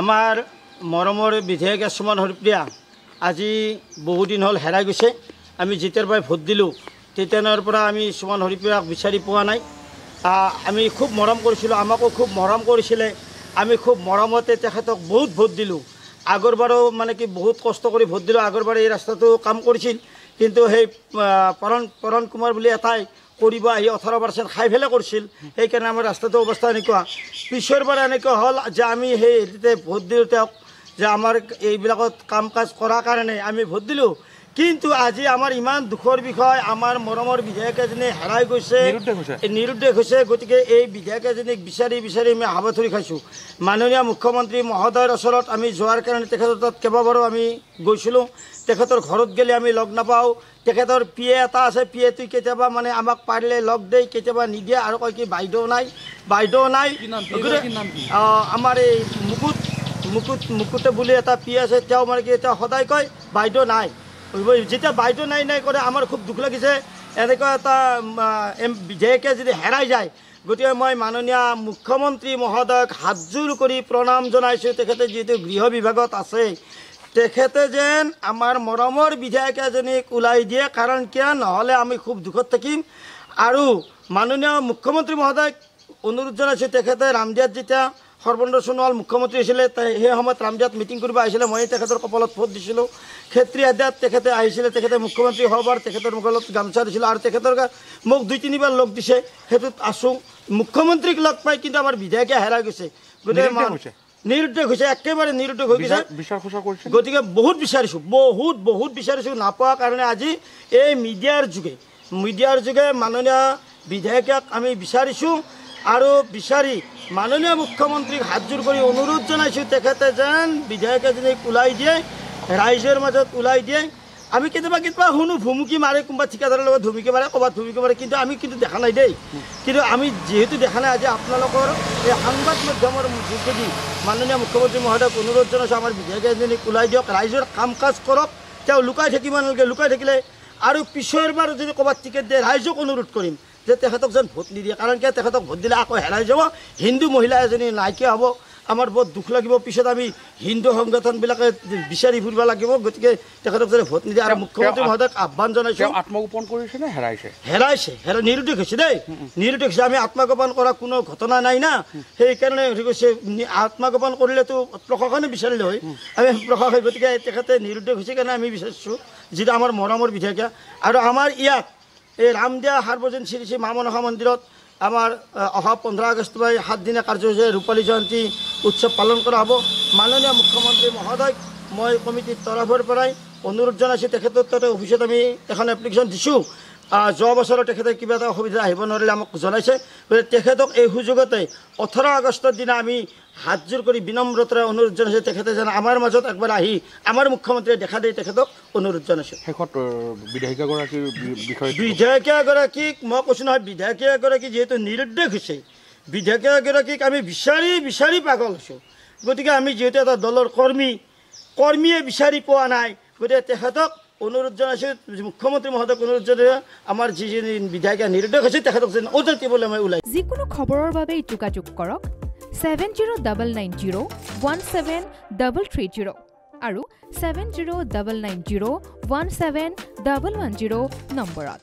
আমাৰ মৰমৰ বিধায়ক সুমন হৰিপ্ৰিয়া আজি বহুদিন হ'ল হেৰাই গৈছে আমি যেতিয়াৰ পৰাই ভোট দিলোঁ তেতিয়াৰ পৰা আমি সুমন হৰিপ্ৰিয়াক বিচাৰি পোৱা নাই আমি খুব মৰম কৰিছিলোঁ আমাকো খুব মৰম কৰিছিলে আমি খুব মৰমতে তেখেতক বহুত ভোট দিলোঁ আগৰবাৰো মানে কি বহুত কষ্ট কৰি ভোট দিলোঁ আগৰবাৰ এই ৰাস্তাটো কাম কৰিছিল কিন্তু সেই পৰণ পৰণ কুমাৰ বুলি এটাই কৰিব আহি ওঠৰ পাৰ্চেণ্ট খাই পেলাই কৰিছিল সেইকাৰণে আমাৰ ৰাস্তাটো অৱস্থা এনেকুৱা পিছৰ পৰা এনেকুৱা হ'ল যে আমি সেই হেৰিতে ভোট দিওঁ তেওঁক যে আমাৰ এইবিলাকত কাম কাজ কৰাৰ কাৰণে আমি ভোট দিলোঁ কিন্তু আজি আমাৰ ইমান দুখৰ বিষয় আমাৰ মৰমৰ বিধায়ক এজনে হেৰাই গৈছে নিৰুদ্দেশ হৈছে গতিকে এই বিধায়ক এজনীক বিচাৰি বিচাৰি আমি হাবাথুৰি খাইছোঁ মাননীয় মুখ্যমন্ত্ৰী মহোদয়ৰ ওচৰত আমি যাৰ কাৰণে তথ্য কেইবাবাৰো আমি গৈছিলোঁ তেখেতৰ ঘৰত গ'লে আমি লগ নাপাওঁ তেখেতৰ পিয়ে এটা আছে পিয়ে কেতিয়াবা মানে আমাক পাৰিলে লগ দেই কেতিয়াবা নিদিয়ে আৰু কয় কি বাইদেউ নাই বাইদেউ নাই আমাৰ এই মুকুট মুকুট মুকুটে বলে এটা পিয়ে আছে তেওঁ মানে কি এটা সদায় কয় বাইদেউ নাই যেতিয়া বাইদেউ নাই নাই কৰে আমাৰ খুব দুখ লাগিছে এনেকুৱা এটা জে যদি হেৰাই যায় গতিকে মই মাননীয় মুখ্যমন্ত্ৰী মহোদয়ক হাতযোৰ কৰি প্ৰণাম জনাইছোঁ তেখেতে যিহেতু গৃহ বিভাগত আছে তেখেতে যেন আমাৰ মৰমৰ বিধায়ক এজনীক ওলাই দিয়ে কাৰণ কিয় নহ'লে আমি খুব দুখত থাকিম আৰু মাননীয় মুখ্যমন্ত্ৰী মহোদয়ক অনুৰোধ জনাইছোঁ তেখেতে ৰামদিয়াত যেতিয়া সৰ্বানন্দ সোণোৱাল মুখ্যমন্ত্ৰী আছিলে সেই সময়ত ৰামজাত মিটিং কৰিব আহিছিলে মই তেখেতৰ কপালত ভোট দিছিলোঁ খেত্ৰী আদাত তেখেতে আহিছিলে তেখেতে মুখ্যমন্ত্ৰী হ'বাৰ তেখেতৰ মুখত গামচা দিছিলে আৰু তেখেতৰ মোক দুই তিনিবাৰ লগ দিছে সেইটোত আছোঁ মুখ্যমন্ত্ৰীক লগ পাই কিন্তু আমাৰ বিধায়কে হেৰাই গৈছে গতিকে নিৰুদ্দেশ হৈছে একেবাৰে নিৰুদ্যোগ হৈ গৈছে গতিকে বহুত বিচাৰিছোঁ বহুত বহুত বিচাৰিছোঁ নোপোৱাৰ কাৰণে আজি এই মিডিয়াৰ যোগে মিডিয়াৰ যোগে মাননীয় বিধায়কক আমি বিচাৰিছোঁ আৰু বিচাৰি মাননীয় মুখ্যমন্ত্ৰীক হাতযোৰ কৰি অনুৰোধ জনাইছোঁ তেখেতে যেন বিধায়কে যেন ওলাই দিয়ে ৰাইজৰ মাজত ওলাই দিয়ে আমি কেতিয়াবা কেতিয়াবা শুনো ভুমুকি মাৰে কোনোবা ঠিকাদাৰৰ লগত ভুমুকি মাৰে ক'ৰবাত ভুমুকি মাৰে কিন্তু আমি কিন্তু দেখা নাই দেই কিন্তু আমি যিহেতু দেখা নাই আজি আপোনালোকৰ এই সংবাদ মাধ্যমৰ যোগেদি মাননীয় মুখ্যমন্ত্ৰী মহোদয়ক অনুৰোধ জনাইছোঁ আমাৰ বিধায়কে এজনীক ওলাই দিয়ক ৰাইজৰ কাম কাজ কৰক তেওঁ লুকাই থাকিব নালাগে লুকাই থাকিলে আৰু পিছৰ যদি ক'ৰবাত টিকেট দিয়ে ৰাইজক অনুৰোধ কৰিম যে তেখেতক যেন ভোট নিদিয়ে কাৰণ কিয় তেখেতক ভোট দিলে আকৌ হেৰাই যাব হিন্দু মহিলা এজনী নাইকিয়া হ'ব আমাৰ বহুত দুখ লাগিব পিছত আমি হিন্দু সংগঠনবিলাকে বিচাৰি ফুৰিব লাগিব গতিকে তেখেতক যদি ভোট নিদিয়ে আৰু মুখ্যমন্ত্ৰী মহোদয়ক আহ্বান জনাইছোঁ আত্মগোপন কৰিছে হেৰাইছে হেৰাইছে হেৰাই নিৰুদ্দেশ হৈছে দেই নিৰুদ্দেশ হৈছে আমি আত্মগোপন কৰা কোনো ঘটনা নাই না সেইকাৰণে হেৰি কৈছে আত্মগোপন কৰিলেতো প্ৰশাসনে বিচাৰিলে হয় আমি প্ৰশাসন গতিকে তেখেতে নিৰুদ্দেশ হৈছে কাৰণে আমি বিচাৰিছোঁ যিটো আমাৰ মৰমৰ বিধায়িকা আৰু আমাৰ ইয়াত এই ৰামদিয়া সাৰ্বজনীন শ্ৰী শ্ৰী মা মনসা মন্দিৰত আমাৰ অহা পোন্ধৰ আগস্ট বাই সাতদিনে কাৰ্যসূচী ৰূপালী জয়ন্তী উৎসৱ পালন কৰা হব মাননীয় মুখ্যমন্ত্ৰী মহোদয়ক মই কমিটিৰ তৰফৰ পৰাই অনুৰোধ জনাইছোঁ তেখেতৰ তাতে অফিচত আমি এখন এপ্লিকেশ্যন দিছোঁ যোৱা বছৰত তেখেতে কিবা এটা অসুবিধা আহিব নোৱাৰিলে আমাক জনাইছে গতিকে তেখেতক এই সুযোগতে ওঠৰ আগষ্টৰ দিনা আমি হাতযোৰ কৰি বিনম্ৰতাৰে অনুৰোধ জনাইছোঁ তেখেতে যেন আমাৰ মাজত একবাৰ আহি আমাৰ মুখ্যমন্ত্ৰীয়ে দেখা দি তেখেতক অনুৰোধ জনাইছোঁ শেষত বিধায়িকাগৰাকীৰ বিষয়ে বিধায়িকাগৰাকীক মই কৈছোঁ নহয় বিধায়িকাগৰাকী যিহেতু নিৰুদ্দেশ হৈছে বিধায়িকাগৰাকীক আমি বিচাৰি বিচাৰি পাগল হৈছোঁ গতিকে আমি যিহেতু এটা দলৰ কৰ্মী কৰ্মীয়ে বিচাৰি পোৱা নাই গতিকে তেখেতক অনুৰোধজন আছে মুখ্যমন্ত্ৰী মহোদয়ক অনুৰোধ আমাৰ যিজনী বিধায়ক নিৰোধক আছে তেখেতক যেন অজন্তি বোলে মই ওলাই যিকোনো খবৰৰ বাবে যোগাযোগ কৰক seven zero' double nine zero' one seven double three zero' আৰু seven zero' double nine zero' one seven double one zero' নম্বৰত